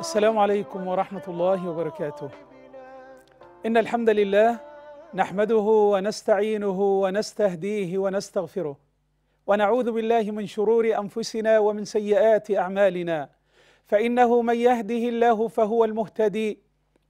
السلام عليكم ورحمة الله وبركاته إن الحمد لله نحمده ونستعينه ونستهديه ونستغفره ونعوذ بالله من شرور أنفسنا ومن سيئات أعمالنا فإنه من يهده الله فهو المهتدي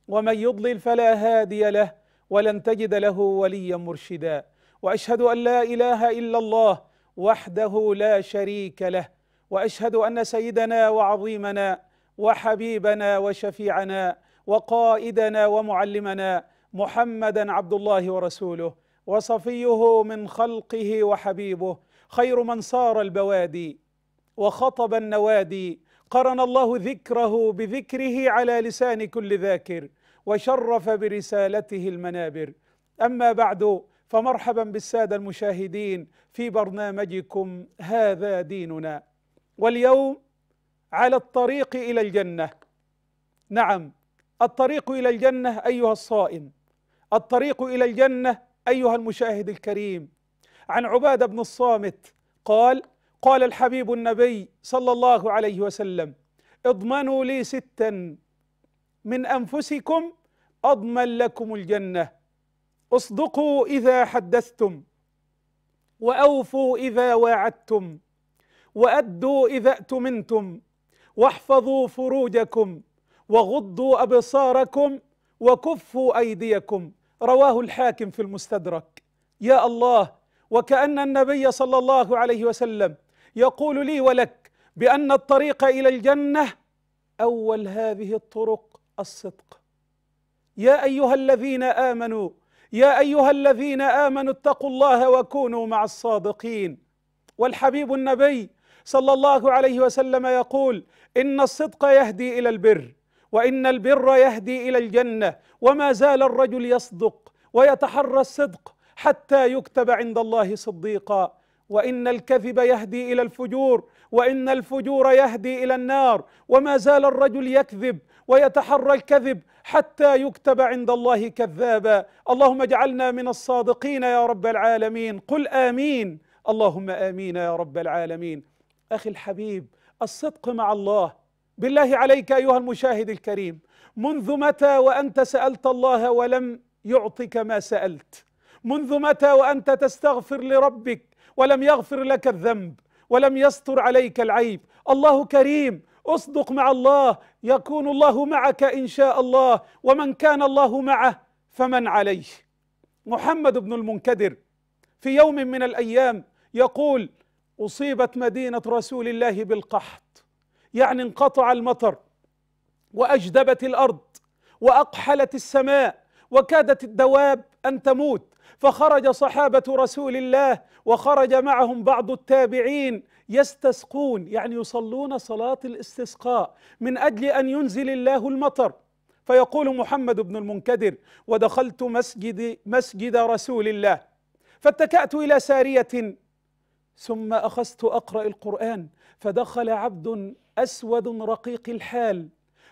ومن يضلل فلا هادي له ولن تجد له وليا مرشدا وأشهد أن لا إله إلا الله وحده لا شريك له واشهد ان سيدنا وعظيمنا وحبيبنا وشفيعنا وقائدنا ومعلمنا محمدا عبد الله ورسوله وصفيه من خلقه وحبيبه خير من صار البوادي وخطب النوادي قرن الله ذكره بذكره على لسان كل ذاكر وشرف برسالته المنابر اما بعد فمرحبا بالساده المشاهدين في برنامجكم هذا ديننا واليوم على الطريق الى الجنه نعم الطريق الى الجنه ايها الصائم الطريق الى الجنه ايها المشاهد الكريم عن عباده بن الصامت قال قال الحبيب النبي صلى الله عليه وسلم اضمنوا لي ستا من انفسكم اضمن لكم الجنه اصدقوا اذا حدثتم واوفوا اذا واعدتم وأدوا إذا أتمنتم واحفظوا فروجكم وغضوا أبصاركم وكفوا أيديكم رواه الحاكم في المستدرك يا الله وكأن النبي صلى الله عليه وسلم يقول لي ولك بأن الطريق إلى الجنة أول هذه الطرق الصدق يا أيها الذين آمنوا يا أيها الذين آمنوا اتقوا الله وكونوا مع الصادقين والحبيب النبي صلى الله عليه وسلم يقول ان الصدق يهدي الى البر وان البر يهدي الى الجنه وما زال الرجل يصدق ويتحرى الصدق حتى يكتب عند الله صديقا وان الكذب يهدي الى الفجور وان الفجور يهدي الى النار وما زال الرجل يكذب ويتحرى الكذب حتى يكتب عند الله كذابا اللهم اجعلنا من الصادقين يا رب العالمين قل امين اللهم امين يا رب العالمين أخي الحبيب الصدق مع الله بالله عليك أيها المشاهد الكريم منذ متى وأنت سألت الله ولم يعطك ما سألت منذ متى وأنت تستغفر لربك ولم يغفر لك الذنب ولم يستر عليك العيب الله كريم اصدق مع الله يكون الله معك إن شاء الله ومن كان الله معه فمن عليه محمد بن المنكدر في يوم من الأيام يقول اصيبت مدينه رسول الله بالقحط يعني انقطع المطر واجدبت الارض واقحلت السماء وكادت الدواب ان تموت فخرج صحابه رسول الله وخرج معهم بعض التابعين يستسقون يعني يصلون صلاه الاستسقاء من اجل ان ينزل الله المطر فيقول محمد بن المنكدر ودخلت مسجد مسجد رسول الله فاتكأت إلى سارية ثم اخذت اقرا القران فدخل عبد اسود رقيق الحال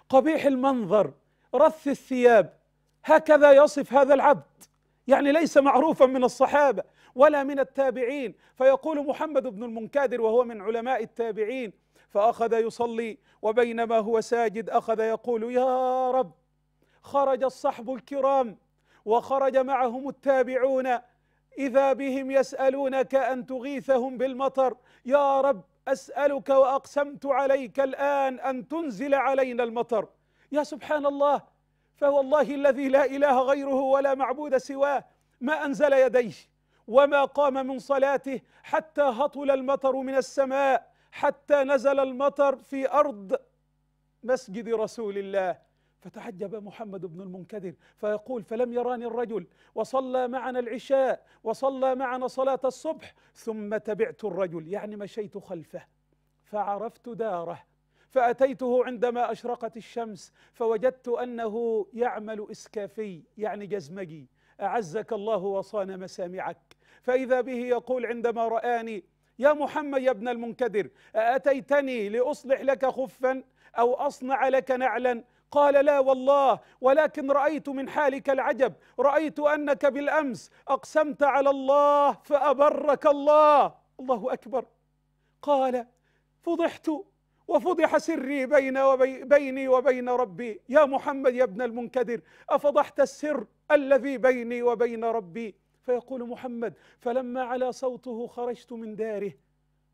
قبيح المنظر رث الثياب هكذا يصف هذا العبد يعني ليس معروفا من الصحابه ولا من التابعين فيقول محمد بن المنكدر وهو من علماء التابعين فاخذ يصلي وبينما هو ساجد اخذ يقول يا رب خرج الصحب الكرام وخرج معهم التابعون إذا بهم يسألونك أن تغيثهم بالمطر يا رب أسألك وأقسمت عليك الآن أن تنزل علينا المطر يا سبحان الله فوالله الذي لا إله غيره ولا معبود سواه ما أنزل يديه وما قام من صلاته حتى هطل المطر من السماء حتى نزل المطر في أرض مسجد رسول الله فتعجب محمد بن المنكدر فيقول فلم يراني الرجل وصلى معنا العشاء وصلى معنا صلاة الصبح ثم تبعت الرجل يعني مشيت خلفه فعرفت داره فأتيته عندما أشرقت الشمس فوجدت أنه يعمل إسكافي يعني جزمجي أعزك الله وصان مسامعك فإذا به يقول عندما رآني يا محمد يا ابن المنكدر أأتيتني لأصلح لك خفا أو أصنع لك نعلا قال لا والله ولكن رأيت من حالك العجب رأيت أنك بالأمس أقسمت على الله فأبرك الله الله أكبر قال فضحت وفضح سري بين وبي بيني وبين ربي يا محمد يا ابن المنكدر أفضحت السر الذي بيني وبين ربي فيقول محمد فلما على صوته خرجت من داره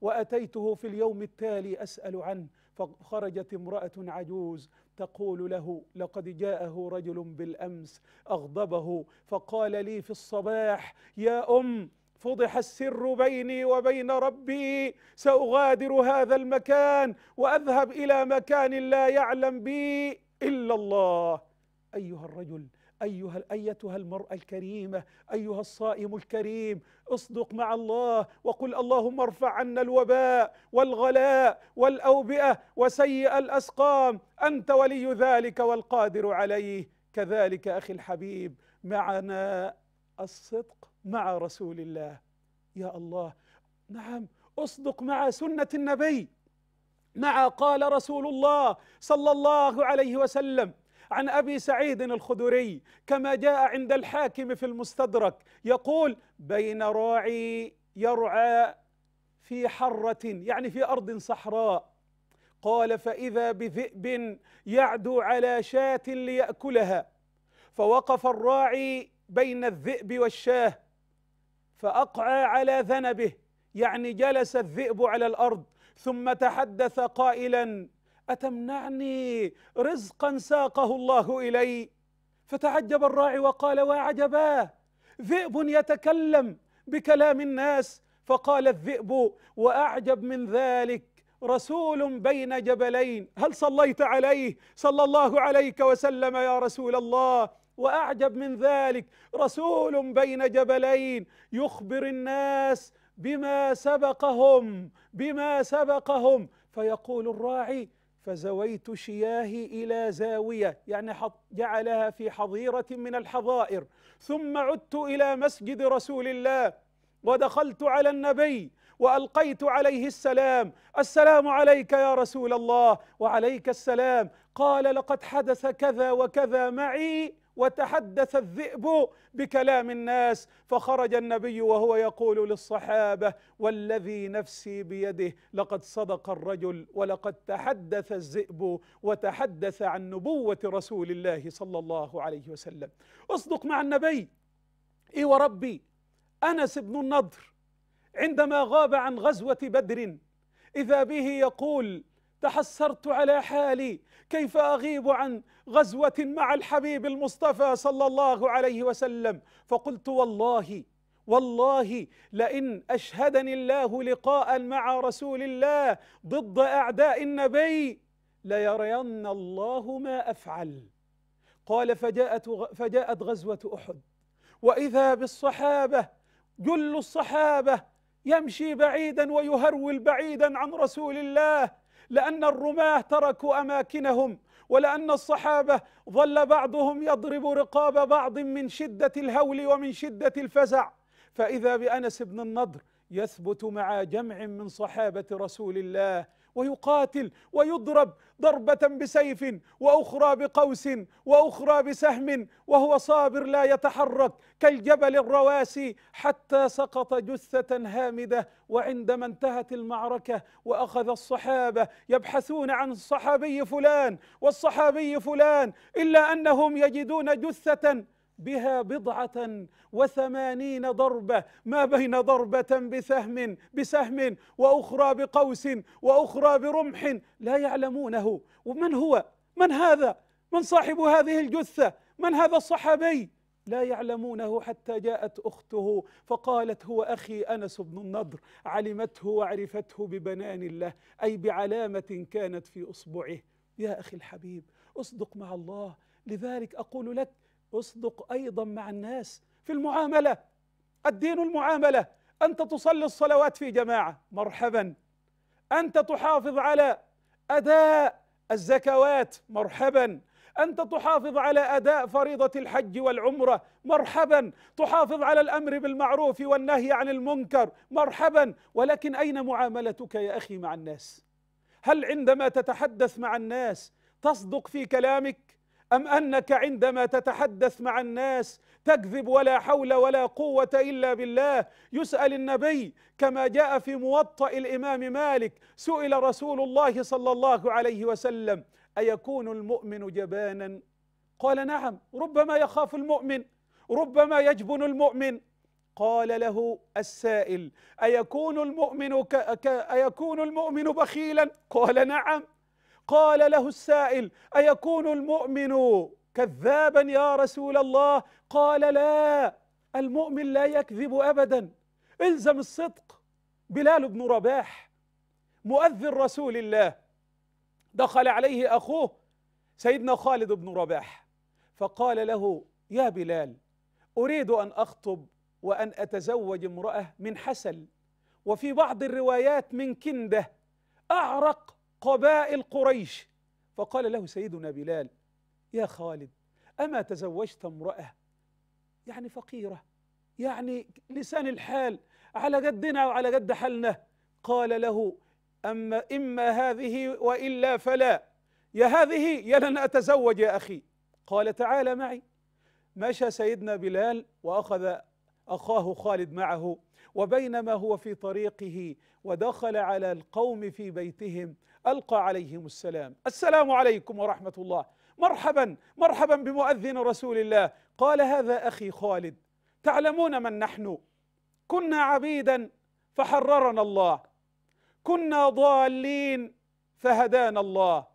وأتيته في اليوم التالي أسأل عنه فخرجت امرأة عجوز تقول له لقد جاءه رجل بالامس اغضبه فقال لي في الصباح يا ام فضح السر بيني وبين ربي ساغادر هذا المكان واذهب الى مكان لا يعلم بي الا الله ايها الرجل أيها أيتها المرأة الكريمة أيها الصائم الكريم اصدق مع الله وقل اللهم ارفع عنا الوباء والغلاء والأوبئة وسيء الأسقام أنت ولي ذلك والقادر عليه كذلك أخي الحبيب معنا الصدق مع رسول الله يا الله نعم اصدق مع سنة النبي مع قال رسول الله صلى الله عليه وسلم عن أبي سعيد الخدري كما جاء عند الحاكم في المستدرك يقول بين راعي يرعى في حرة يعني في أرض صحراء قال فإذا بذئب يعدو على شاة ليأكلها فوقف الراعي بين الذئب والشاه فأقعى على ذنبه يعني جلس الذئب على الأرض ثم تحدث قائلا أتمنعني رزقا ساقه الله إلي فتعجب الراعي وقال وعجبا ذئب يتكلم بكلام الناس فقال الذئب وأعجب من ذلك رسول بين جبلين هل صليت عليه صلى الله عليك وسلم يا رسول الله وأعجب من ذلك رسول بين جبلين يخبر الناس بما سبقهم بما سبقهم فيقول الراعي فزويت شياهي إلى زاوية يعني جعلها في حظيرة من الحظائر ثم عدت إلى مسجد رسول الله ودخلت على النبي والقيت عليه السلام السلام عليك يا رسول الله وعليك السلام قال لقد حدث كذا وكذا معي وتحدث الذئب بكلام الناس فخرج النبي وهو يقول للصحابه والذي نفسي بيده لقد صدق الرجل ولقد تحدث الذئب وتحدث عن نبوه رسول الله صلى الله عليه وسلم اصدق مع النبي اي وربي انس بن النضر عندما غاب عن غزوه بدر اذا به يقول تحسرت على حالي كيف اغيب عن غزوه مع الحبيب المصطفى صلى الله عليه وسلم فقلت والله والله لئن اشهدني الله لقاء مع رسول الله ضد اعداء النبي ليرين الله ما افعل قال فجاءت فجاءت غزوه احد واذا بالصحابه جل الصحابه يمشي بعيدا ويهرول بعيدا عن رسول الله لأن الرماة تركوا أماكنهم ولأن الصحابة ظل بعضهم يضرب رقاب بعض من شدة الهول ومن شدة الفزع فإذا بأنس بن النضر يثبت مع جمع من صحابة رسول الله ويقاتل ويضرب ضربة بسيف وأخرى بقوس وأخرى بسهم وهو صابر لا يتحرك كالجبل الرواسي حتى سقط جثة هامدة وعندما انتهت المعركة وأخذ الصحابة يبحثون عن الصحابي فلان والصحابي فلان إلا أنهم يجدون جثة بها بضعة وثمانين ضربة ما بين ضربة بسهم بسهم وأخرى بقوس وأخرى برمح لا يعلمونه ومن هو من هذا من صاحب هذه الجثة من هذا الصحابي لا يعلمونه حتى جاءت اخته فقالت هو اخي انس بن النضر علمته وعرفته ببنان الله اي بعلامه كانت في اصبعه يا اخي الحبيب اصدق مع الله لذلك اقول لك اصدق ايضا مع الناس في المعامله الدين المعامله انت تصلي الصلوات في جماعه مرحبا انت تحافظ على اداء الزكوات مرحبا انت تحافظ على اداء فريضه الحج والعمره مرحبا تحافظ على الامر بالمعروف والنهي عن المنكر مرحبا ولكن اين معاملتك يا اخي مع الناس هل عندما تتحدث مع الناس تصدق في كلامك أم أنك عندما تتحدث مع الناس تكذب ولا حول ولا قوة إلا بالله يسأل النبي كما جاء في موطأ الإمام مالك سئل رسول الله صلى الله عليه وسلم أيكون المؤمن جبانا قال نعم ربما يخاف المؤمن ربما يجبن المؤمن قال له السائل أيكون المؤمن ك... ك... أيكون المؤمن بخيلا قال نعم قال له السائل أيكون المؤمن كذابا يا رسول الله قال لا المؤمن لا يكذب أبدا الزم الصدق بلال بن رباح مؤذن رسول الله دخل عليه أخوه سيدنا خالد بن رباح فقال له يا بلال أريد أن أخطب وأن أتزوج امرأة من حسل وفي بعض الروايات من كنده أعرق قبائل قريش فقال له سيدنا بلال يا خالد أما تزوجت امرأة يعني فقيرة يعني لسان الحال على قدنا وعلى قد حالنا قال له أما إما هذه وإلا فلا يا هذه يا لن أتزوج يا أخي قال تعال معي مشى سيدنا بلال وأخذ اخاه خالد معه وبينما هو في طريقه ودخل على القوم في بيتهم القى عليهم السلام السلام عليكم ورحمه الله مرحبا مرحبا بمؤذن رسول الله قال هذا اخي خالد تعلمون من نحن كنا عبيدا فحررنا الله كنا ضالين فهدانا الله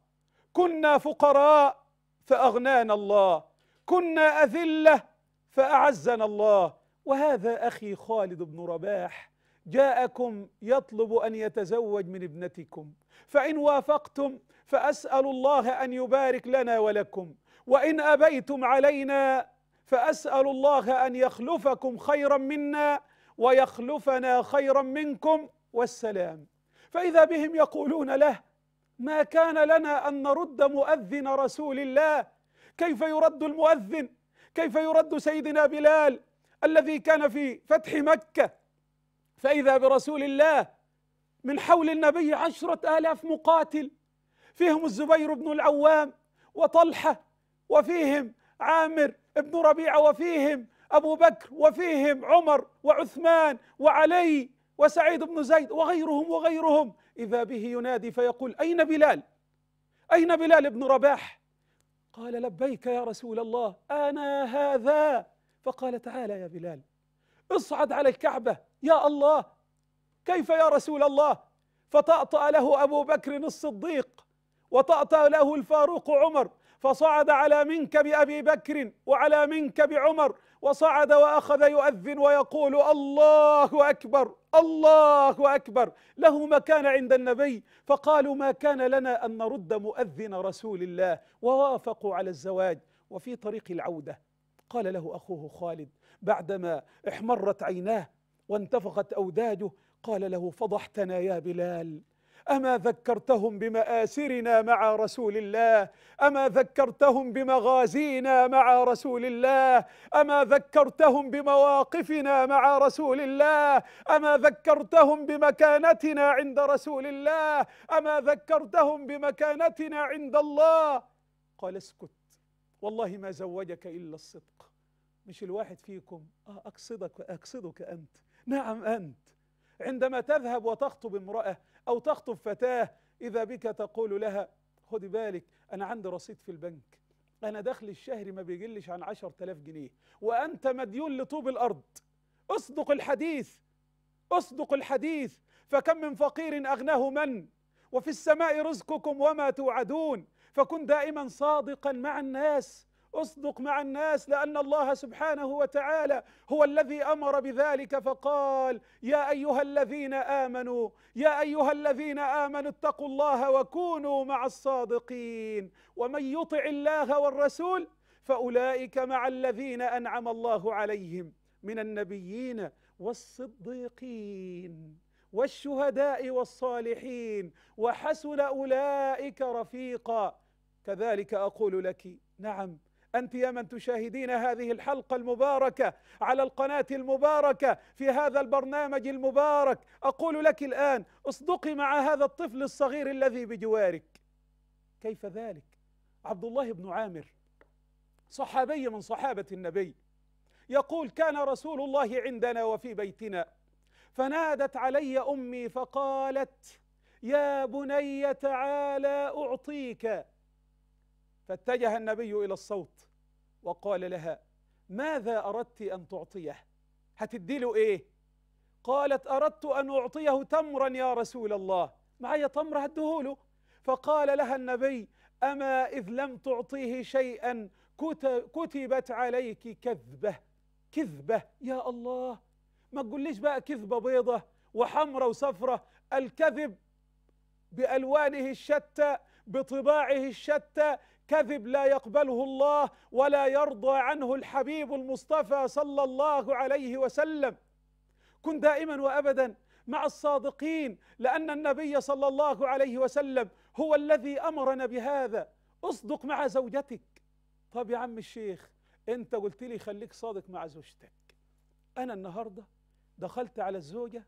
كنا فقراء فاغنانا الله كنا اذله فاعزنا الله وهذا أخي خالد بن رباح جاءكم يطلب أن يتزوج من ابنتكم فإن وافقتم فأسأل الله أن يبارك لنا ولكم وإن أبيتم علينا فأسأل الله أن يخلفكم خيرا منا ويخلفنا خيرا منكم والسلام فإذا بهم يقولون له ما كان لنا أن نرد مؤذن رسول الله كيف يرد المؤذن كيف يرد سيدنا بلال الذي كان في فتح مكة فإذا برسول الله من حول النبي عشرة آلاف مقاتل فيهم الزبير بن العوام وطلحة وفيهم عامر بن ربيعة وفيهم أبو بكر وفيهم عمر وعثمان وعلي وسعيد بن زيد وغيرهم وغيرهم إذا به ينادي فيقول أين بلال أين بلال بن رباح قال لبيك يا رسول الله أنا هذا فقال تعالى يا بلال اصعد على الكعبة يا الله كيف يا رسول الله فطأطأ له أبو بكر الصديق وطأطأ له الفاروق عمر فصعد على منك بأبي بكر وعلى منك بعمر وصعد وأخذ يؤذن ويقول الله أكبر الله أكبر له مكان عند النبي فقالوا ما كان لنا أن نرد مؤذن رسول الله ووافقوا على الزواج وفي طريق العودة قال له اخوه خالد بعدما احمرت عيناه وانتفخت اوداجه قال له فضحتنا يا بلال اما ذكرتهم بماسرنا مع رسول الله اما ذكرتهم بمغازينا مع رسول الله اما ذكرتهم بمواقفنا مع رسول الله اما ذكرتهم بمكانتنا عند رسول الله اما ذكرتهم بمكانتنا عند الله قال اسكت والله ما زوجك إلا الصدق مش الواحد فيكم آه أقصدك أقصدك أنت نعم أنت عندما تذهب وتخطب امرأة أو تخطب فتاة إذا بك تقول لها خدي بالك أنا عندي رصيد في البنك أنا دخل الشهر ما بيجلش عن عشر تلاف جنيه وأنت مديون لطوب الأرض أصدق الحديث أصدق الحديث فكم من فقير أغناه من وفي السماء رزقكم وما توعدون فكن دائما صادقا مع الناس اصدق مع الناس لان الله سبحانه وتعالى هو الذي امر بذلك فقال يا ايها الذين امنوا يا ايها الذين امنوا اتقوا الله وكونوا مع الصادقين ومن يطع الله والرسول فاولئك مع الذين انعم الله عليهم من النبيين والصديقين والشهداء والصالحين وحسن اولئك رفيقا كذلك أقول لك نعم أنت يا من تشاهدين هذه الحلقة المباركة على القناة المباركة في هذا البرنامج المبارك أقول لك الآن اصدقي مع هذا الطفل الصغير الذي بجوارك كيف ذلك؟ عبد الله بن عامر صحابي من صحابة النبي يقول كان رسول الله عندنا وفي بيتنا فنادت علي أمي فقالت يا بني تعالى أعطيك فاتجه النبي إلى الصوت وقال لها ماذا أردت أن تعطيه هتدي له إيه قالت أردت أن أعطيه تمرا يا رسول الله معايا تمر له فقال لها النبي أما إذ لم تعطيه شيئا كتبت عليك كذبة كذبة يا الله ما تقوليش بقى كذبة بيضة وحمرة وصفرة الكذب بألوانه الشتى بطباعه الشتى كذب لا يقبله الله ولا يرضى عنه الحبيب المصطفى صلى الله عليه وسلم كن دائما وابدا مع الصادقين لان النبي صلى الله عليه وسلم هو الذي امرنا بهذا اصدق مع زوجتك طب يا عم الشيخ انت قلت لي خليك صادق مع زوجتك انا النهارده دخلت على الزوجه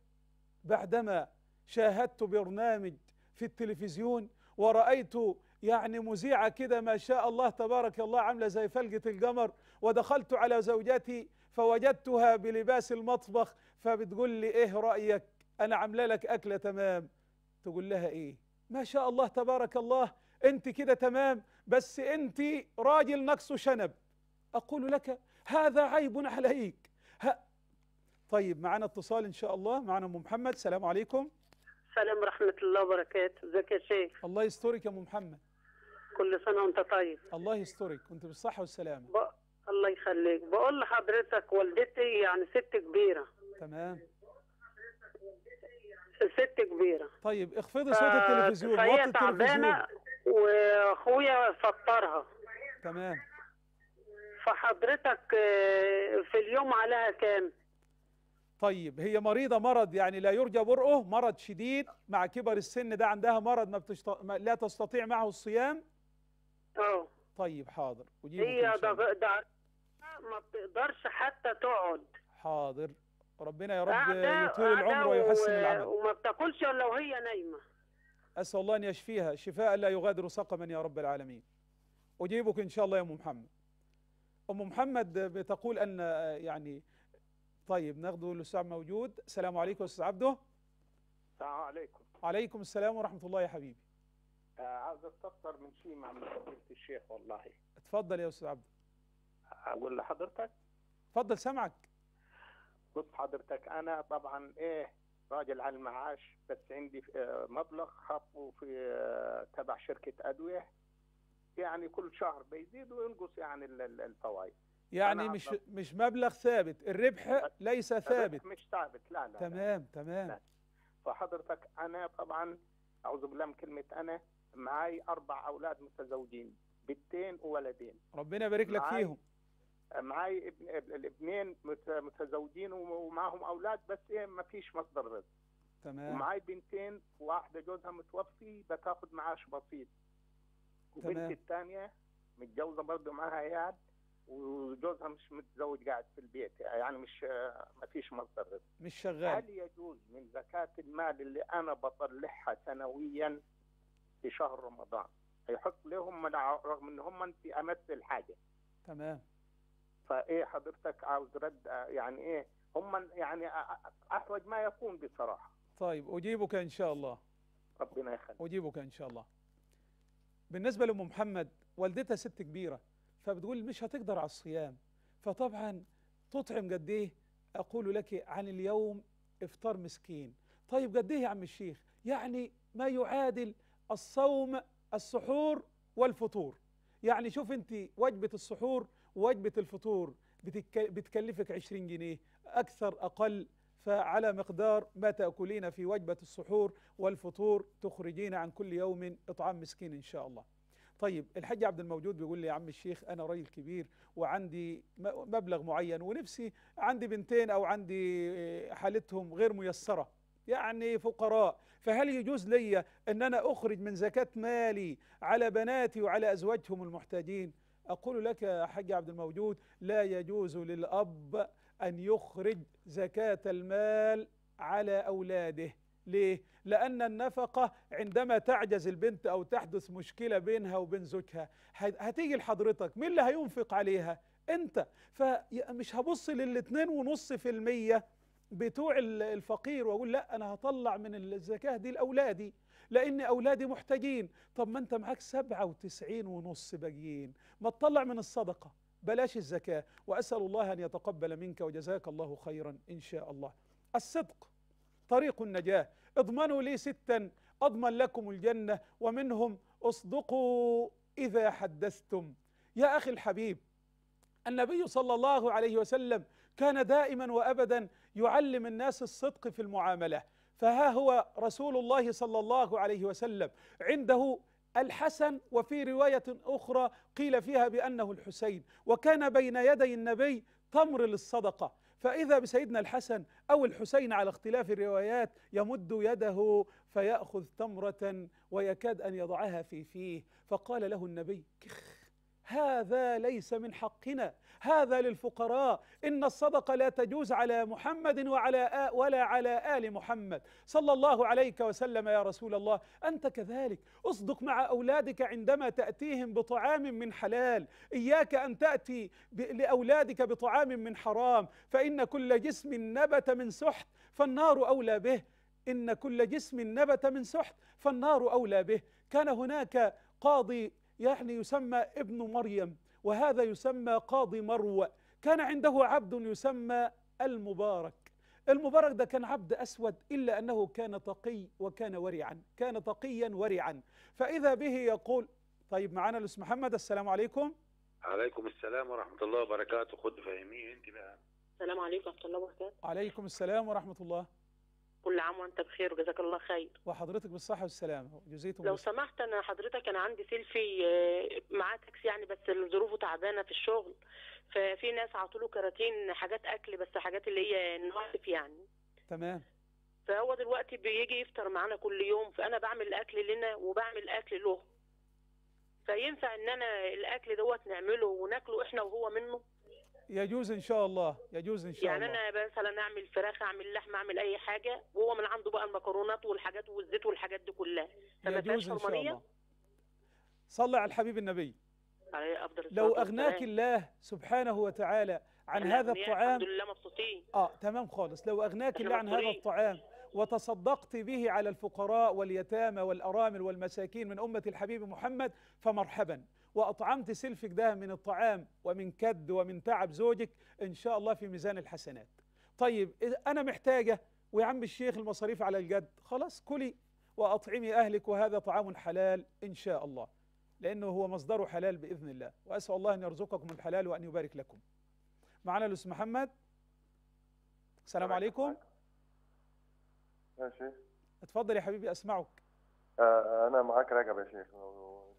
بعدما شاهدت برنامج في التلفزيون ورأيت يعني مذيعة كده ما شاء الله تبارك الله عاملة زي فلقة القمر ودخلت على زوجتي فوجدتها بلباس المطبخ فبتقول لي ايه رأيك انا عاملة لك اكلة تمام تقول لها ايه ما شاء الله تبارك الله انت كده تمام بس انت راجل نقص شنب اقول لك هذا عيب عليك ها طيب معنا اتصال ان شاء الله معنا ام محمد السلام عليكم السلام ورحمه الله وبركاته ازيك يا شيخ الله يسترك يا ام محمد كل سنة وأنت طيب الله يسترك كنت بالصحة والسلامة ب... الله يخليك بقول لحضرتك والدتي يعني ست كبيرة تمام ست كبيرة طيب اخفضي صوت ف... التلفزيون فهي تعبانة واخويا فطرها تمام فحضرتك آه، في اليوم عليها كام؟ طيب هي مريضة مرض يعني لا يرجى برؤه مرض شديد مع كبر السن ده عندها مرض ما, بتشت... ما لا تستطيع معه الصيام اه طيب حاضر وجيبه هي ده ده ما بتقدرش حتى تقعد حاضر ربنا يا رب يطول العمر ويحسن العمل وما بتاكلش الا وهي نايمه اسال الله ان يشفيها شفاء لا يغادر سقما يا رب العالمين اجيبك ان شاء الله يا ام محمد ام محمد بتقول ان آه، يعني طيب ناخذ الاستاذ موجود السلام عليكم استاذ عبده السلام عليكم عليكم السلام ورحمه الله يا حبيبي آه، عاوز استفسر من شيء مع مسؤوليه الشيخ والله اتفضل يا استاذ عبد اقول لحضرتك اتفضل سامعك بص حضرتك انا طبعا ايه راجل على المعاش بس عندي آه، مبلغ حاطه في آه، تبع شركه ادويه يعني كل شهر بيزيد وينقص يعني الفوائد يعني مش مش مبلغ ثابت الربح ليس ثابت مش ثابت لا لا تمام لا. تمام لا. فحضرتك انا طبعا اعوذ بالله من كلمه انا معي أربع أولاد متزوجين بنتين وولدين ربنا يبارك لك فيهم معي ابن الابنين متزوجين ومعهم اولاد بس ايه ما فيش مصدر رزق تمام ومعي بنتين واحده جوزها متوفي بتاخذ معاش بسيط وبنتي الثانيه متجوزه برضه معاها عيال وجوزها مش متزوج قاعد في البيت يعني مش ما فيش مصدر رزق مش شغال هل يجوز من زكاه المال اللي انا بطلعها سنويا في شهر رمضان هيحط لهم منع رغم ان هم انت امس الحاجه تمام فايه حضرتك عاوز رد يعني ايه هم يعني احوج ما يكون بصراحه طيب اجيبك ان شاء الله ربنا يخليك اجيبك ان شاء الله بالنسبه لام محمد والدتها ست كبيره فبتقول مش هتقدر على الصيام فطبعا تطعم قد ايه اقول لك عن اليوم افطار مسكين طيب قد ايه يا عم الشيخ يعني ما يعادل الصوم السحور والفطور يعني شوف انت وجبة السحور وجبة الفطور بتكلفك 20 جنيه أكثر أقل فعلى مقدار ما تأكلين في وجبة السحور والفطور تخرجين عن كل يوم إطعام مسكين إن شاء الله طيب الحاج عبد الموجود بيقول لي يا عم الشيخ انا راجل كبير وعندي مبلغ معين ونفسي عندي بنتين او عندي آه، حالتهم غير ميسره يعني فقراء فهل يجوز لي أن أنا أخرج من زكاة مالي على بناتي وعلى أزواجهم المحتاجين أقول لك يا حاج عبد الموجود لا يجوز للأب أن يخرج زكاة المال على أولاده ليه؟ لأن النفقة عندما تعجز البنت أو تحدث مشكلة بينها وبين زوجها هتيجي لحضرتك مين اللي هينفق عليها؟ أنت فمش هبص للاتنين ونص في المية بتوع الفقير واقول لا انا هطلع من الزكاه دي لاولادي لان اولادي محتاجين طب ما انت معاك 97 ونص باقيين ما تطلع من الصدقه بلاش الزكاه واسال الله ان يتقبل منك وجزاك الله خيرا ان شاء الله الصدق طريق النجاه اضمنوا لي ستا اضمن لكم الجنه ومنهم اصدقوا اذا حدثتم يا اخي الحبيب النبي صلى الله عليه وسلم كان دائما وابدا يعلم الناس الصدق في المعامله فها هو رسول الله صلى الله عليه وسلم عنده الحسن وفي روايه اخرى قيل فيها بانه الحسين وكان بين يدي النبي تمر للصدقه فاذا بسيدنا الحسن او الحسين على اختلاف الروايات يمد يده فياخذ تمره ويكاد ان يضعها في فيه فقال له النبي كخ هذا ليس من حقنا هذا للفقراء إن الصدقة لا تجوز على محمد وعلى ولا على آل محمد صلى الله عليك وسلم يا رسول الله أنت كذلك أصدق مع أولادك عندما تأتيهم بطعام من حلال إياك أن تأتي لأولادك بطعام من حرام فإن كل جسم نبت من سحت فالنار أولى به إن كل جسم نبت من سحت فالنار أولى به كان هناك قاضي يعني يسمى ابن مريم وهذا يسمى قاضي مروة كان عنده عبد يسمى المبارك المبارك ده كان عبد أسود إلا أنه كان تقي وكان ورعا كان تقيا ورعا فإذا به يقول طيب معانا الأستاذ محمد السلام عليكم عليكم السلام ورحمة الله وبركاته خد فهمي أنت بقى السلام عليكم ورحمة الله وبركاته عليكم السلام ورحمة الله كل عام وانت بخير وجزاك الله خير وحضرتك بالصحه والسلامه جزيته لو سمحت انا حضرتك انا عندي سيلفي معاه تاكسي يعني بس ظروفه تعبانه في الشغل ففي ناس عطوا له كراتين حاجات اكل بس حاجات اللي هي نواقف يعني تمام فهو دلوقتي بيجي يفطر معانا كل يوم فانا بعمل الاكل لنا وبعمل اكل له فينفع ان انا الاكل دوت نعمله وناكله احنا وهو منه يجوز ان شاء الله يجوز ان شاء يعني الله يعني انا مثلا اعمل فراخ اعمل لحمه اعمل اي حاجه وهو من عنده بقى المكرونات والحاجات والزيت والحاجات دي كلها يجوز ان شاء الله صلى على الحبيب النبي افضل لو اغناك الله سبحانه وتعالى عن هذا الطعام الحمد لله مبسوطين اه تمام خالص لو اغناك الله عن هذا الطعام وتصدقت به على الفقراء واليتامى والارامل والمساكين من امه الحبيب محمد فمرحبا وأطعمت سلفك ده من الطعام ومن كد ومن تعب زوجك إن شاء الله في ميزان الحسنات طيب أنا محتاجة ويا الشيخ المصاريف على الجد خلاص كلي وأطعمي أهلك وهذا طعام حلال إن شاء الله لأنه هو مصدره حلال بإذن الله وأسأل الله أن يرزقكم الحلال وأن يبارك لكم معنا الأستاذ محمد السلام عليكم يا شيخ اتفضل يا حبيبي أسمعك آه، أنا معاك رجب يا شيخ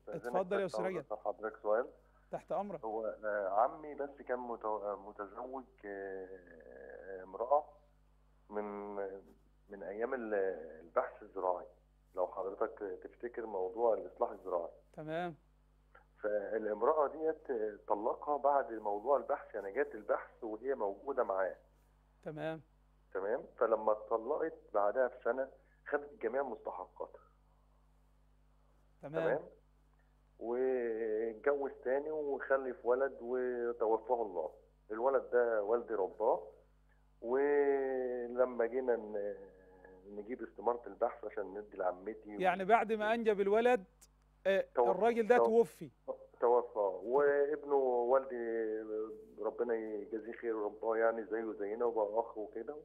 اتفضل يا استاذ رجب حضرتك سؤال تحت امرك هو آه، عمي بس كان آه، متزوج آه، امراه من من ايام البحث الزراعي لو حضرتك تفتكر موضوع الاصلاح الزراعي تمام فالامراه ديت طلقها بعد موضوع البحث يعني جت البحث وهي موجوده معاه تمام تمام فلما اتطلقت بعدها بسنه خدت جميع مستحقاتها تمام, تمام؟ واتجوز تاني وخلف ولد وتوفاه الله الولد ده والدي رباه ولما جينا نجيب استمارة البحث عشان ندي لعمتي يعني بعد ما انجب الولد آه، الراجل ده توفي توفى وابنه والدي ربنا يجازيه خير ورباه يعني زيه زينا وبقى اخ وكده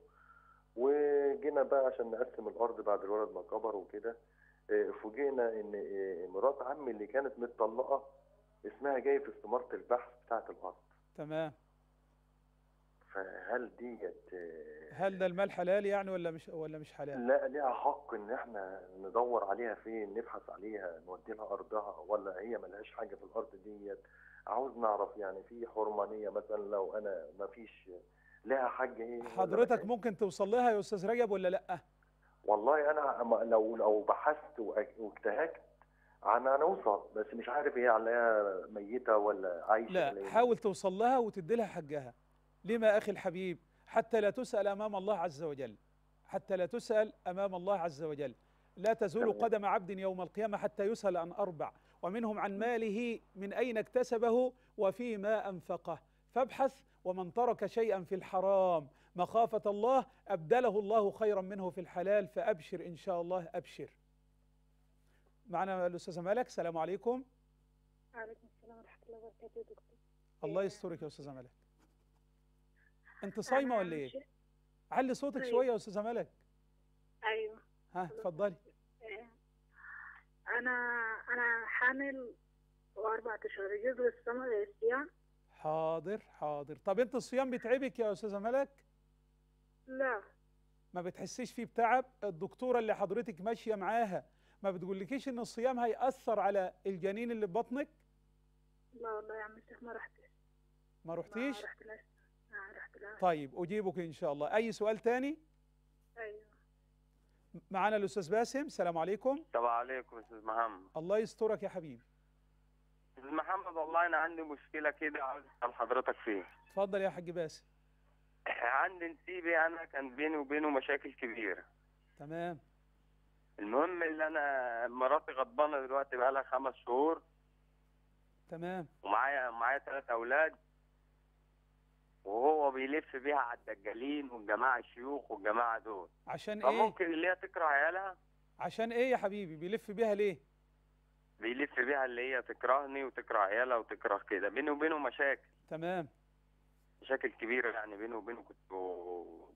وجينا بقى عشان نقسم الارض بعد الولد ما كبر وكده فوجئنا ان إيه، مرات عمي اللي كانت متطلقه اسمها جاي في استماره البحث بتاعه الارض تمام فهل ديت هل ده المال حلال يعني ولا مش ولا مش حلال؟ لا ليها حق ان احنا ندور عليها فين نبحث عليها نودي لها ارضها ولا هي ملهاش حاجه في الارض ديت عاوز نعرف يعني في حرمانيه مثلا لو انا ما فيش لها حاجه ايه حضرتك ممكن توصل لها يا استاذ رجب ولا لا؟ والله انا لو لو بحثت واجتهدت انا هنوصل بس مش عارف هي عليها ميته ولا عايشه لا إيه. حاول توصل لها وتدي لها حقها لما اخي الحبيب حتى لا تسال امام الله عز وجل حتى لا تسال امام الله عز وجل لا تزول قدم عبد يوم القيامه حتى يسال عن اربع ومنهم عن ماله من اين اكتسبه وفيما انفقه فابحث ومن ترك شيئا في الحرام مخافة الله أبدله الله خيرا منه في الحلال فأبشر إن شاء الله أبشر معنا الأستاذة ملك السلام عليكم عليكم السلام ورحمة الله وبركاته دكتور الله يسترك يا أستاذة ملك أنت صايمة ولا إيه؟ علي صوتك طيب. شوية يا أستاذة ملك أيوه ها تفضلي إيه. أنا أنا حامل وأربع أشهر جزء الصيام حاضر حاضر طب أنت الصيام بيتعبك يا أستاذة ملك؟ لا ما بتحسيش فيه بتعب الدكتوره اللي حضرتك ماشيه معاها ما بتقولكيش ان الصيام هيأثر على الجنين اللي في بطنك لا والله يا عم الشيخ ما رحتش ما رحتيش ما رحت لاش. طيب اجيبك ان شاء الله اي سؤال تاني ايوه معانا الاستاذ باسم السلام عليكم السلام عليكم استاذ محمد الله يسترك يا حبيبي استاذ محمد والله انا عندي مشكله كده عاوز اسال حضرتك فيها اتفضل يا حاج باسم عند نسيبي انا كان بيني وبينه مشاكل كبيره تمام المهم اللي انا مراتي غضبانه دلوقتي بقى لها خمس شهور تمام ومعايا معايا ثلاث اولاد وهو بيلف بيها على الدجالين والجماعه الشيوخ والجماعه دول عشان ايه فممكن اللي هي تكره عيالها عشان ايه يا حبيبي بيلف بيها ليه بيلف بيها اللي هي تكرهني وتكره عيالها وتكره كده بيني وبينه مشاكل تمام مشاكل كبيره يعني بينه وبينه كنت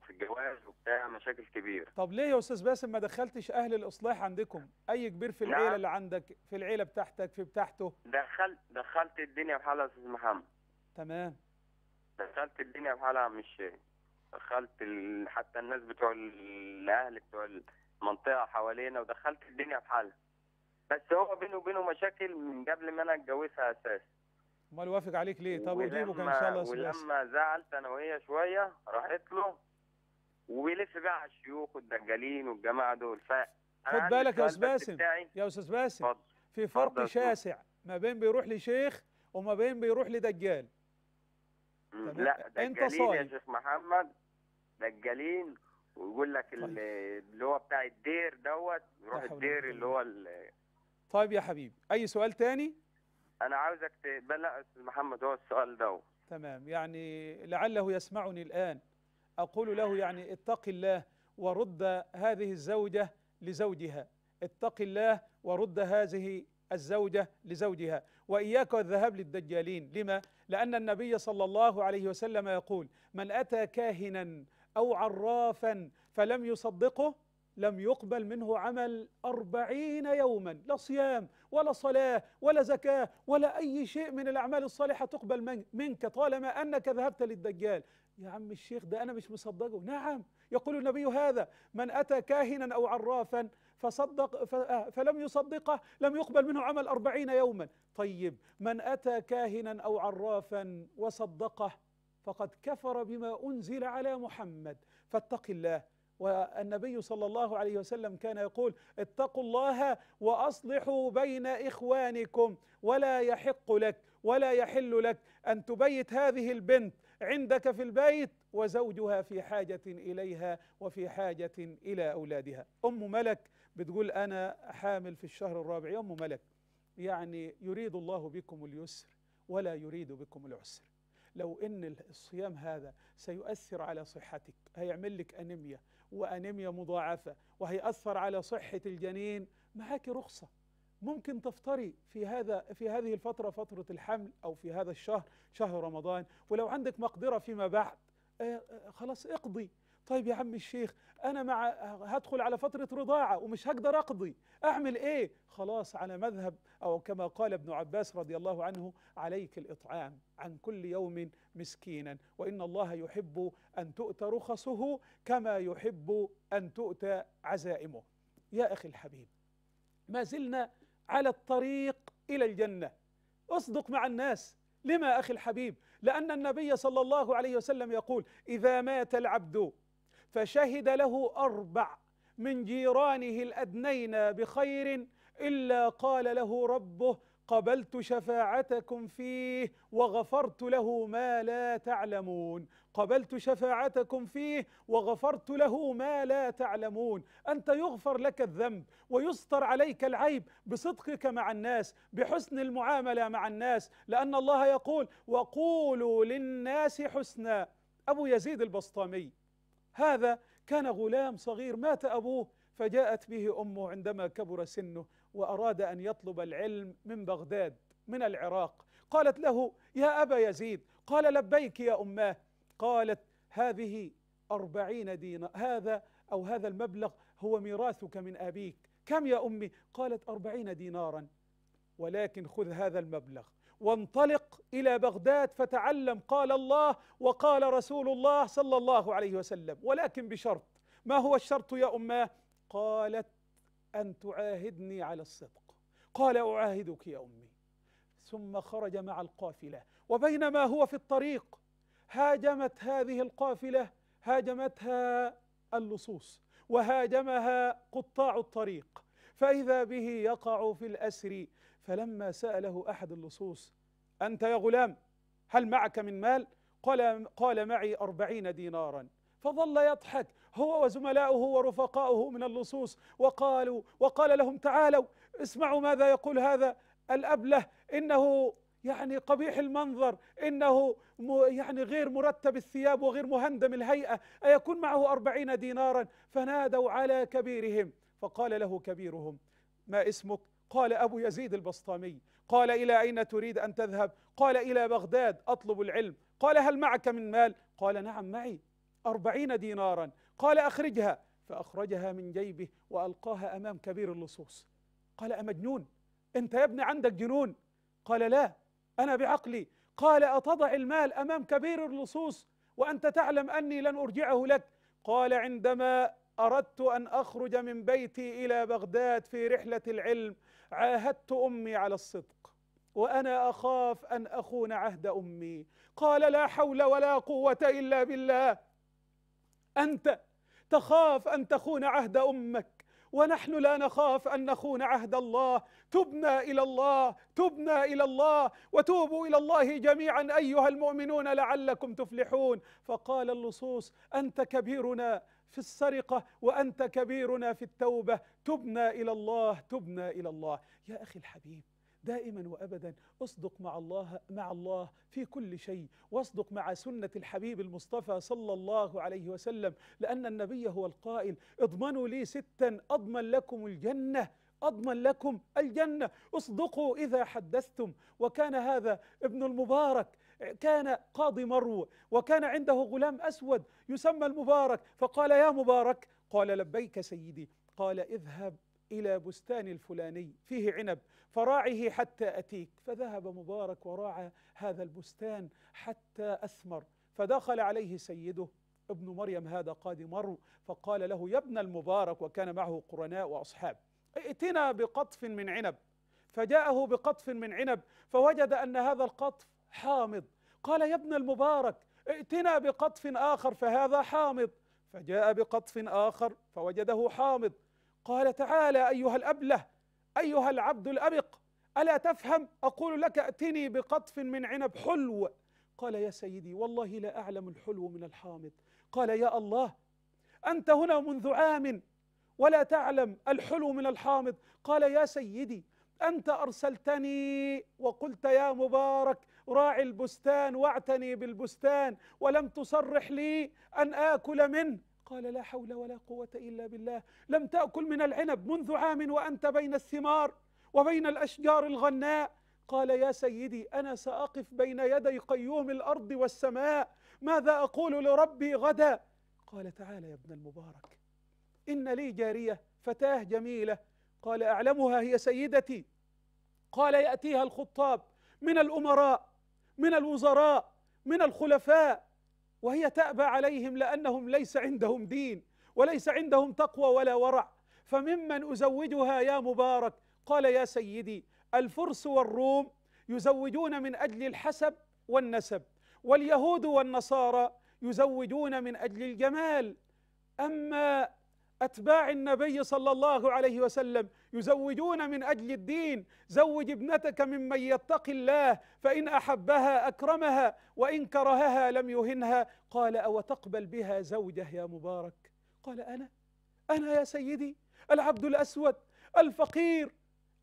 في الجواز وبتاع مشاكل كبيره طب ليه يا استاذ باسم ما دخلتش اهل الاصلاح عندكم اي كبير في العيله نعم. اللي عندك في العيله بتاعتك في بتاعته دخلت دخلت الدنيا بحالها يا استاذ محمد تمام دخلت الدنيا بحالها مش دخلت حتى الناس بتوع الاهل بتوع المنطقه حوالينا ودخلت الدنيا بحالها بس هو بينه وبينه مشاكل من قبل ما انا اتجوزها اساسا امال وافق عليك ليه طب كان ان شاء الله سباس. ولما زعلت انا وهي شويه راحت له وبيلف بقى على الشيوخ والدجالين والجماعه دول ف خد بالك يا استاذ باسم يا استاذ باسم في فرق فضل. شاسع ما بين بيروح لشيخ وما بين بيروح لدجال لا انت صايم يا شيخ محمد دجالين ويقول لك طيب. اللي هو بتاع الدير دوت يروح الدير اللي هو طيب يا حبيبي اي سؤال تاني انا عاوزك تبلغ استاذ محمد هو السؤال ده تمام يعني لعله يسمعني الان اقول له يعني اتق الله ورد هذه الزوجه لزوجها اتق الله ورد هذه الزوجة لزوجها وإياك والذهاب للدجالين لما؟ لأن النبي صلى الله عليه وسلم يقول من أتى كاهنا أو عرافا فلم يصدقه لم يقبل منه عمل أربعين يوما لا صيام ولا صلاة ولا زكاة ولا أي شيء من الأعمال الصالحة تقبل منك طالما أنك ذهبت للدجال يا عم الشيخ ده أنا مش مصدقه نعم يقول النبي هذا من أتى كاهنا أو عرافا فصدق فلم يصدقه لم يقبل منه عمل أربعين يوما طيب من أتى كاهنا أو عرافا وصدقه فقد كفر بما أنزل على محمد فاتق الله والنبي صلى الله عليه وسلم كان يقول اتقوا الله واصلحوا بين اخوانكم ولا يحق لك ولا يحل لك ان تبيت هذه البنت عندك في البيت وزوجها في حاجه اليها وفي حاجه الى اولادها ام ملك بتقول انا حامل في الشهر الرابع ام ملك يعني يريد الله بكم اليسر ولا يريد بكم العسر لو ان الصيام هذا سيؤثر على صحتك هيعمل لك انيميا وانيميا مضاعفه وهيأثر على صحه الجنين معاكي رخصه ممكن تفطري في هذا في هذه الفتره فتره الحمل او في هذا الشهر شهر رمضان ولو عندك مقدره فيما بعد آه، آه، خلاص اقضي طيب يا عم الشيخ انا مع هدخل على فتره رضاعه ومش هقدر اقضي اعمل ايه خلاص على مذهب او كما قال ابن عباس رضي الله عنه عليك الاطعام عن كل يوم مسكينا وان الله يحب ان تؤتى رخصه كما يحب ان تؤتى عزائمه يا اخي الحبيب ما زلنا على الطريق الى الجنه اصدق مع الناس لما اخي الحبيب لان النبي صلى الله عليه وسلم يقول اذا مات العبد فشهد له أربع من جيرانه الأدنين بخير إلا قال له ربه قبلت شفاعتكم فيه وغفرت له ما لا تعلمون قبلت شفاعتكم فيه وغفرت له ما لا تعلمون أنت يغفر لك الذنب ويستر عليك العيب بصدقك مع الناس بحسن المعاملة مع الناس لأن الله يقول وقولوا للناس حسنا أبو يزيد البسطامي هذا كان غلام صغير مات أبوه فجاءت به أمه عندما كبر سنه وأراد أن يطلب العلم من بغداد من العراق قالت له يا أبا يزيد قال لبيك يا أماه قالت هذه أربعين دينار هذا أو هذا المبلغ هو ميراثك من أبيك كم يا أمي قالت أربعين دينارا ولكن خذ هذا المبلغ وانطلق إلى بغداد فتعلم قال الله وقال رسول الله صلى الله عليه وسلم ولكن بشرط ما هو الشرط يا أماه قالت أن تعاهدني على الصدق قال أعاهدك يا أمي ثم خرج مع القافلة وبينما هو في الطريق هاجمت هذه القافلة هاجمتها اللصوص وهاجمها قطاع الطريق فإذا به يقع في الأسر فلما سأله أحد اللصوص أنت يا غلام هل معك من مال قال, قال معي أربعين دينارا فظل يضحك هو وزملاؤه ورفقاؤه من اللصوص وقالوا وقال لهم تعالوا اسمعوا ماذا يقول هذا الأبله إنه يعني قبيح المنظر إنه يعني غير مرتب الثياب وغير مهندم الهيئة أيكون معه أربعين دينارا فنادوا على كبيرهم فقال له كبيرهم ما اسمك قال أبو يزيد البسطامي قال إلى أين تريد أن تذهب قال إلى بغداد أطلب العلم قال هل معك من مال قال نعم معي أربعين دينارا قال أخرجها فأخرجها من جيبه وألقاها أمام كبير اللصوص قال أمجنون أنت يا ابني عندك جنون قال لا أنا بعقلي قال أتضع المال أمام كبير اللصوص وأنت تعلم أني لن أرجعه لك قال عندما أردت أن أخرج من بيتي إلى بغداد في رحلة العلم عاهدت امي على الصدق وانا اخاف ان اخون عهد امي قال لا حول ولا قوه الا بالله انت تخاف ان تخون عهد امك ونحن لا نخاف ان نخون عهد الله تبنا الى الله تبنا الى الله وتوبوا الى الله جميعا ايها المؤمنون لعلكم تفلحون فقال اللصوص انت كبيرنا في السرقة وأنت كبيرنا في التوبة تبنا إلى الله تبنا إلى الله يا أخي الحبيب دائما وابدا اصدق مع الله مع الله في كل شيء واصدق مع سنه الحبيب المصطفى صلى الله عليه وسلم لان النبي هو القائل اضمنوا لي ستا اضمن لكم الجنه أضمن لكم الجنة اصدقوا إذا حدثتم وكان هذا ابن المبارك كان قاضي مرو وكان عنده غلام أسود يسمى المبارك فقال يا مبارك قال لبيك سيدي قال اذهب إلى بستان الفلاني فيه عنب فراعه حتى أتيك فذهب مبارك وراعى هذا البستان حتى أثمر فدخل عليه سيده ابن مريم هذا قاضي مرو فقال له يا ابن المبارك وكان معه قرناء وأصحاب ائتنا بقطف من عنب فجاءه بقطف من عنب فوجد أن هذا القطف حامض قال يا ابن المبارك ائتنا بقطف آخر فهذا حامض فجاء بقطف آخر فوجده حامض قال تعالى أيها الأبله أيها العبد الأبق ألا تفهم أقول لك ائتني بقطف من عنب حلو قال يا سيدي والله لا أعلم الحلو من الحامض قال يا الله أنت هنا منذ عام ولا تعلم الحلو من الحامض قال يا سيدي أنت أرسلتني وقلت يا مبارك راعي البستان واعتني بالبستان ولم تصرح لي أن آكل منه قال لا حول ولا قوة إلا بالله لم تأكل من العنب منذ عام وأنت بين الثمار وبين الأشجار الغناء قال يا سيدي أنا سأقف بين يدي قيوم الأرض والسماء ماذا أقول لربي غدا قال تعالى يا ابن المبارك إن لي جارية فتاة جميلة قال أعلمها هي سيدتي قال يأتيها الخطاب من الأمراء من الوزراء من الخلفاء وهي تأبى عليهم لأنهم ليس عندهم دين وليس عندهم تقوى ولا ورع فممن أزوجها يا مبارك قال يا سيدي الفرس والروم يزوجون من أجل الحسب والنسب واليهود والنصارى يزوجون من أجل الجمال أما أتباع النبي صلى الله عليه وسلم يزوجون من أجل الدين زوج ابنتك ممن يتقي الله فإن أحبها أكرمها وإن كرهها لم يهنها قال أو تقبل بها زوجه يا مبارك قال أنا أنا يا سيدي العبد الأسود الفقير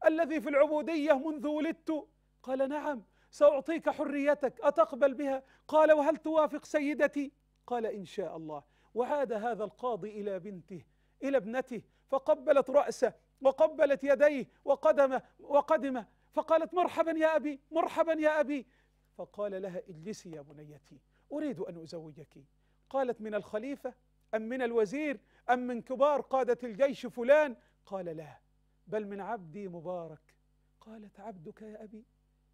الذي في العبودية منذ ولدت قال نعم سأعطيك حريتك أتقبل بها قال وهل توافق سيدتي قال إن شاء الله وعاد هذا القاضي إلى بنته إلى ابنته فقبلت رأسه وقبلت يديه وقدمه وقدمه فقالت مرحبا يا أبي مرحبا يا أبي فقال لها اجلسي يا بنيتي أريد أن أزوجك قالت من الخليفة أم من الوزير أم من كبار قادة الجيش فلان قال لا بل من عبدي مبارك قالت عبدك يا أبي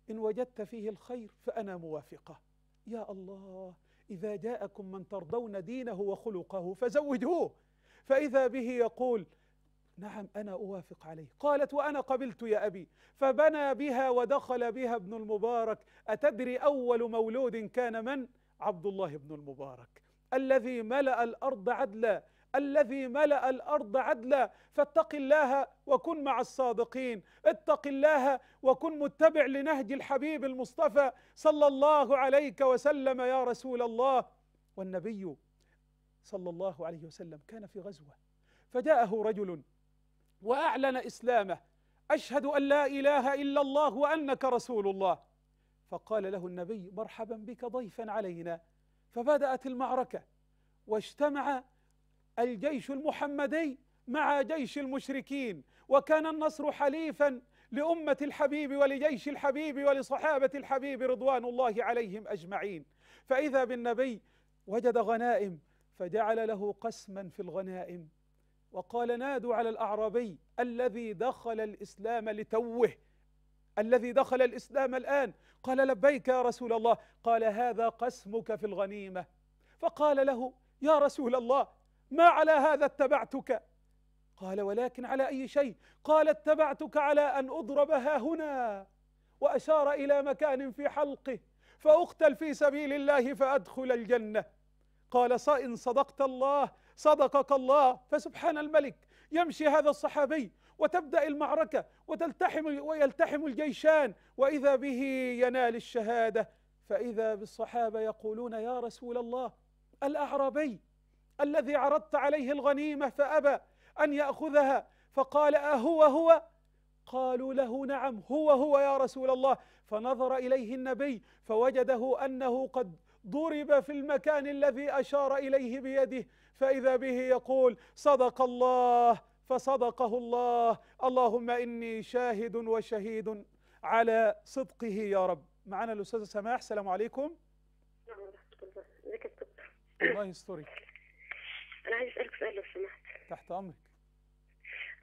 إن وجدت فيه الخير فأنا موافقة يا الله إذا جاءكم من ترضون دينه وخلقه فزوجوه فإذا به يقول نعم أنا أوافق عليه قالت وأنا قبلت يا أبي فبنى بها ودخل بها ابن المبارك أتدري أول مولود كان من؟ عبد الله بن المبارك الذي ملأ الأرض عدلا الذي ملأ الأرض عدلا فاتق الله وكن مع الصادقين اتق الله وكن متبع لنهج الحبيب المصطفى صلى الله عليك وسلم يا رسول الله والنبي صلى الله عليه وسلم كان في غزوة فجاءه رجل وأعلن إسلامه أشهد أن لا إله إلا الله وأنك رسول الله فقال له النبي مرحبا بك ضيفا علينا فبدأت المعركة واجتمع الجيش المحمدي مع جيش المشركين وكان النصر حليفا لأمة الحبيب ولجيش الحبيب ولصحابة الحبيب رضوان الله عليهم أجمعين فإذا بالنبي وجد غنائم فجعل له قسما في الغنائم وقال نادوا على الأعرابي الذي دخل الإسلام لتوه الذي دخل الإسلام الآن قال لبيك يا رسول الله قال هذا قسمك في الغنيمة فقال له يا رسول الله ما على هذا اتبعتك قال ولكن على أي شيء قال اتبعتك على أن أضرب ها هنا وأشار إلى مكان في حلقه فأقتل في سبيل الله فأدخل الجنة قال إن صدقت الله صدقك الله فسبحان الملك يمشي هذا الصحابي وتبدأ المعركة وتلتحم ويلتحم الجيشان وإذا به ينال الشهادة فإذا بالصحابة يقولون يا رسول الله الأعرابي الذي عرضت عليه الغنيمة فأبى أن يأخذها فقال أهو أه، هو قالوا له نعم هو هو يا رسول الله فنظر إليه النبي فوجده أنه قد ضرب في المكان الذي أشار إليه بيده فإذا به يقول صدق الله فصدقه الله اللهم إني شاهد وشهيد على صدقه يا رب معنا الأستاذة سماح السلام عليكم الله يسترك أنا عايز أسألك سؤال لو سمحت تحت أمرك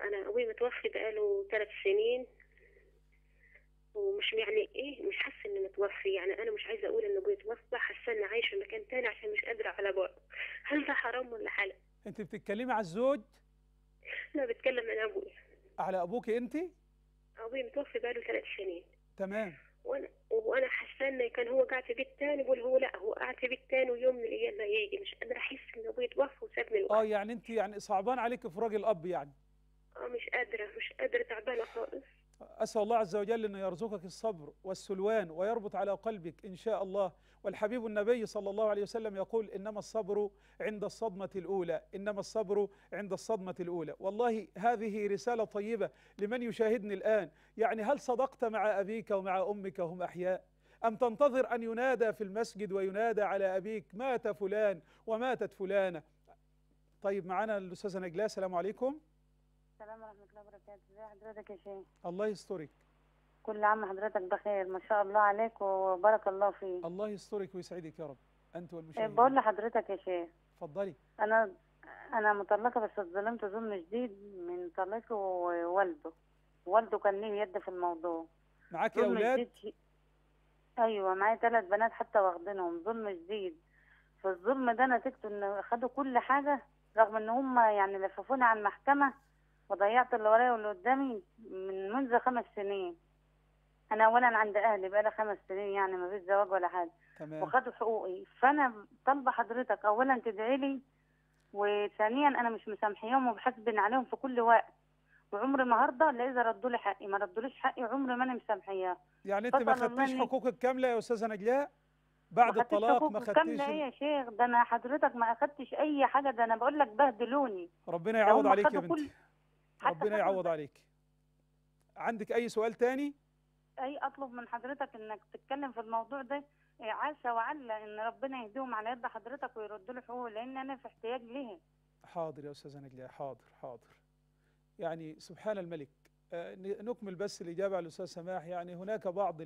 أنا أبوي متوفي بقاله ثلاث سنين ومش يعني ايه مش حاسه اني متوفي يعني انا مش عايزه اقول ان ابوي توفى حاسه اني عايشه في مكان تاني عشان مش قادره على بعض هل ده حرام ولا حلال انت بتتكلمي على الزوج لا بتكلم عن ابوي على ابوكي انت ابوي متوفي بقاله ثلاث سنين تمام وانا وانا حاسه ان كان هو قاعد في بيت تاني بقول هو لا هو قاعد في بيت تاني ويوم من الايام ما يجي مش قادره احس ان ابوي توفى وسابني لوحدي اه يعني انت يعني صعبان عليك راجل الاب يعني اه مش قادره مش قادره تعبانه خالص أسأل الله عز وجل أن يرزقك الصبر والسلوان ويربط على قلبك إن شاء الله والحبيب النبي صلى الله عليه وسلم يقول إنما الصبر عند الصدمة الأولى إنما الصبر عند الصدمة الأولى والله هذه رسالة طيبة لمن يشاهدني الآن يعني هل صدقت مع أبيك ومع أمك هم أحياء أم تنتظر أن ينادى في المسجد وينادى على أبيك مات فلان وماتت فلانة طيب معنا الأستاذة نجلاء السلام عليكم السلام ورحمه الله وبركاته ازي حضرتك يا شيخ الله يسترك كل عام حضرتك بخير ما شاء الله عليك وبارك الله فيك الله يسترك ويسعدك يا رب انت والمشاهدين طيب، بقول لحضرتك يا شيخ اتفضلي انا انا مطلقه بس اتظلمت ظلم شديد من طليقي ووالده والده كان ليه يد في الموضوع معاك يا اولاد ايوه معايا ثلاث بنات حتى واخدينهم ظلم شديد فالظلم ده نتيجته ان خدوا كل حاجه رغم ان هم يعني لففونا على المحكمه وضيعت اللي ورايا واللي قدامي من منذ خمس سنين انا اولا عند اهلي بقالي خمس سنين يعني ما فيش زواج ولا حاجه تمام وخدوا حقوقي فانا طالبه حضرتك اولا تدعي لي وثانيا انا مش مسامحيهم وبحاسبن عليهم في كل وقت وعمري ما هرضى الا اذا ردوا لي حقي ما ردوليش حقي عمري ما انا مسامحيه يعني انت ما خدتيش حقوقك كامله يا استاذه نجلاء بعد الطلاق ما خدتيش كامله ايه يا شيخ ده انا حضرتك ما اخدتش اي حاجه ده انا بقول لك بهدلوني ربنا يعوض عليك يا بنتي كل... ربنا يعوض عليك عندك اي سؤال تاني اي اطلب من حضرتك انك تتكلم في الموضوع ده إيه، عسى وعلى ان ربنا يهديهم على يد حضرتك ويرد له حقوقه لان انا في احتياج ليها حاضر يا استاذه نجلاء حاضر حاضر يعني سبحان الملك آه، نكمل بس الاجابه على الاستاذ سماح يعني هناك بعض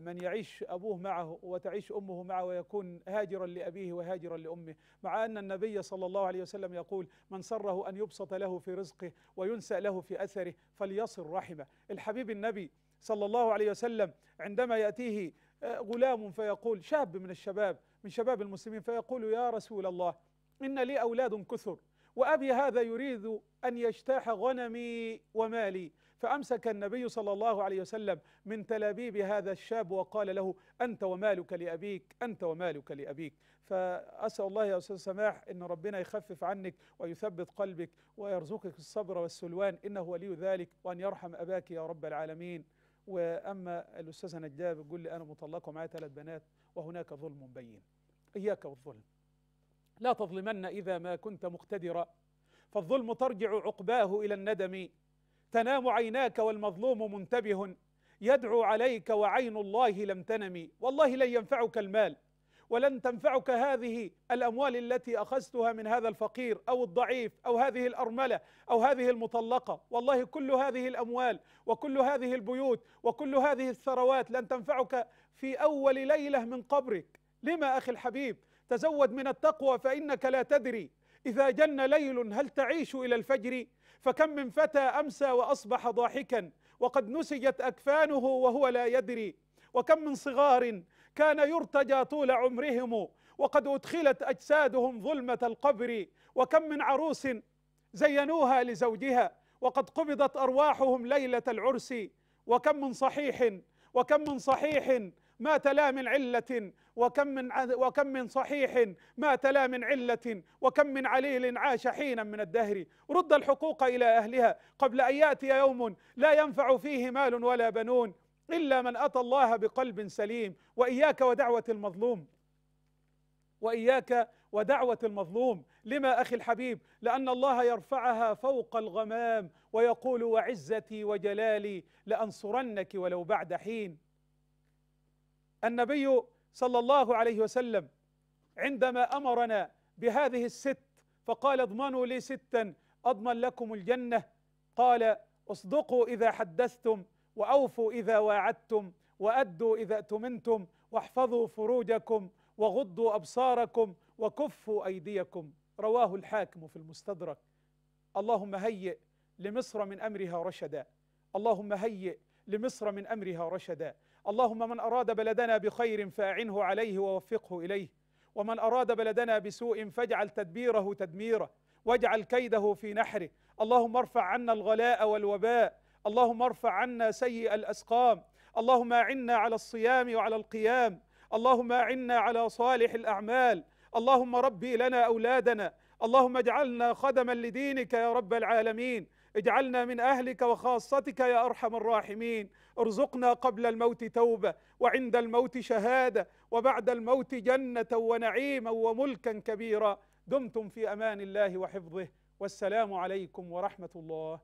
من يعيش أبوه معه وتعيش أمه معه ويكون هاجرا لأبيه وهاجرا لأمه مع أن النبي صلى الله عليه وسلم يقول من سره أن يبسط له في رزقه وينسأ له في أثره فليصل رحمه الحبيب النبي صلى الله عليه وسلم عندما يأتيه آه، غلام فيقول شاب من الشباب من شباب المسلمين فيقول يا رسول الله إن لي أولاد كثر وأبي هذا يريد أن يجتاح غنمي ومالي فأمسك النبي صلى الله عليه وسلم من تلابيب هذا الشاب وقال له أنت ومالك لأبيك أنت ومالك لأبيك فأسأل الله يا أستاذ سماح أن ربنا يخفف عنك ويثبت قلبك ويرزقك الصبر والسلوان إنه ولي ذلك وأن يرحم أباك يا رب العالمين وأما الأستاذة نجاة بتقول لي أنا مطلقة ومعايا ثلاث بنات وهناك ظلم بين إياك والظلم لا تظلمن إذا ما كنت مقتدرا فالظلم ترجع عقباه إلى الندم تنام عيناك والمظلوم منتبه يدعو عليك وعين الله لم تنم والله لن ينفعك المال ولن تنفعك هذه الأموال التي أخذتها من هذا الفقير أو الضعيف أو هذه الأرملة أو هذه المطلقة والله كل هذه الأموال وكل هذه البيوت وكل هذه الثروات لن تنفعك في أول ليلة من قبرك لما أخي الحبيب تزود من التقوى فإنك لا تدري إذا جن ليل هل تعيش إلى الفجر فكم من فتى أمسى وأصبح ضاحكا وقد نسجت أكفانه وهو لا يدري وكم من صغار كان يرتجى طول عمرهم وقد أدخلت أجسادهم ظلمة القبر وكم من عروس زينوها لزوجها وقد قبضت أرواحهم ليلة العرس وكم من صحيح وكم من صحيح مات لا من علة وكم من وكم من صحيح مات لا من علة وكم من عليل عاش حينا من الدهر رد الحقوق إلى أهلها قبل أن يأتي يوم لا ينفع فيه مال ولا بنون إلا من أتى الله بقلب سليم وإياك ودعوة المظلوم وإياك ودعوة المظلوم لما أخي الحبيب لأن الله يرفعها فوق الغمام ويقول وعزتي وجلالي لأنصرنك ولو بعد حين النبي صلى الله عليه وسلم عندما امرنا بهذه الست فقال اضمنوا لي ستا اضمن لكم الجنه قال اصدقوا اذا حدثتم واوفوا اذا واعدتم وادوا اذا اؤتمنتم واحفظوا فروجكم وغضوا ابصاركم وكفوا ايديكم رواه الحاكم في المستدرك اللهم هيئ لمصر من امرها رشدا اللهم هيئ لمصر من امرها رشدا اللهم من أراد بلدنا بخير فأعنه عليه ووفقه إليه ومن أراد بلدنا بسوء فاجعل تدبيره تدميره واجعل كيده في نحره اللهم ارفع عنا الغلاء والوباء اللهم ارفع عنا سيء الأسقام اللهم أعنا على الصيام وعلى القيام اللهم أعنا على صالح الأعمال اللهم ربي لنا أولادنا اللهم اجعلنا خدما لدينك يا رب العالمين اجعلنا من أهلك وخاصتك يا أرحم الراحمين ارزقنا قبل الموت توبة وعند الموت شهادة وبعد الموت جنة ونعيما وملكا كبيرا دمتم في أمان الله وحفظه والسلام عليكم ورحمة الله